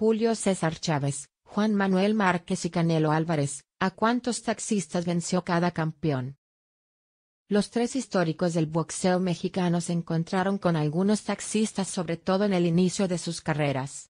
Julio César Chávez, Juan Manuel Márquez y Canelo Álvarez, a cuántos taxistas venció cada campeón. Los tres históricos del boxeo mexicano se encontraron con algunos taxistas sobre todo en el inicio de sus carreras.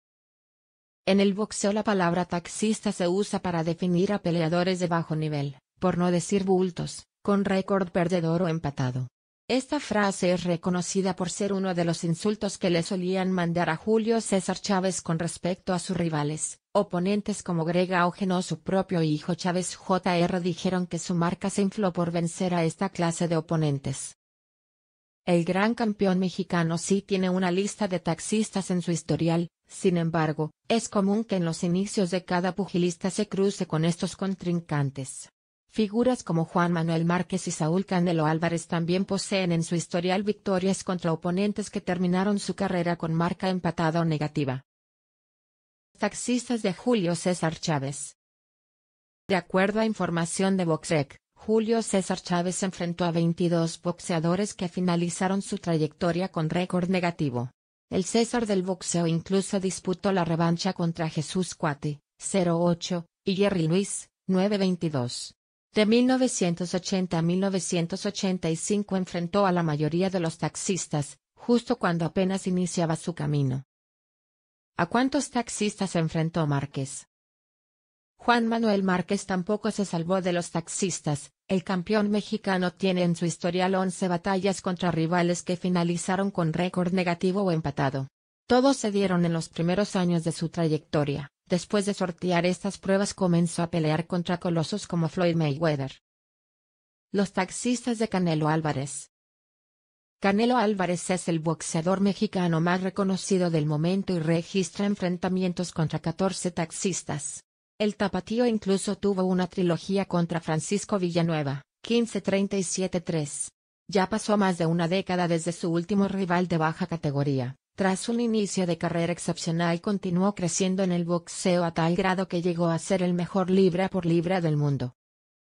En el boxeo la palabra taxista se usa para definir a peleadores de bajo nivel, por no decir bultos, con récord perdedor o empatado. Esta frase es reconocida por ser uno de los insultos que le solían mandar a Julio César Chávez con respecto a sus rivales. Oponentes como Greg Augen o su propio hijo Chávez Jr. dijeron que su marca se infló por vencer a esta clase de oponentes. El gran campeón mexicano sí tiene una lista de taxistas en su historial, sin embargo, es común que en los inicios de cada pugilista se cruce con estos contrincantes. Figuras como Juan Manuel Márquez y Saúl Canelo Álvarez también poseen en su historial victorias contra oponentes que terminaron su carrera con marca empatada o negativa. Taxistas de Julio César Chávez. De acuerdo a información de Boxrec, Julio César Chávez enfrentó a 22 boxeadores que finalizaron su trayectoria con récord negativo. El César del boxeo incluso disputó la revancha contra Jesús Cuati, 08, y Jerry Luis, 922. De 1980 a 1985 enfrentó a la mayoría de los taxistas, justo cuando apenas iniciaba su camino. ¿A cuántos taxistas enfrentó Márquez? Juan Manuel Márquez tampoco se salvó de los taxistas, el campeón mexicano tiene en su historial 11 batallas contra rivales que finalizaron con récord negativo o empatado. Todos se dieron en los primeros años de su trayectoria. Después de sortear estas pruebas comenzó a pelear contra colosos como Floyd Mayweather. Los taxistas de Canelo Álvarez. Canelo Álvarez es el boxeador mexicano más reconocido del momento y registra enfrentamientos contra 14 taxistas. El tapatío incluso tuvo una trilogía contra Francisco Villanueva, 1537-3. Ya pasó más de una década desde su último rival de baja categoría. Tras un inicio de carrera excepcional continuó creciendo en el boxeo a tal grado que llegó a ser el mejor libra por libra del mundo.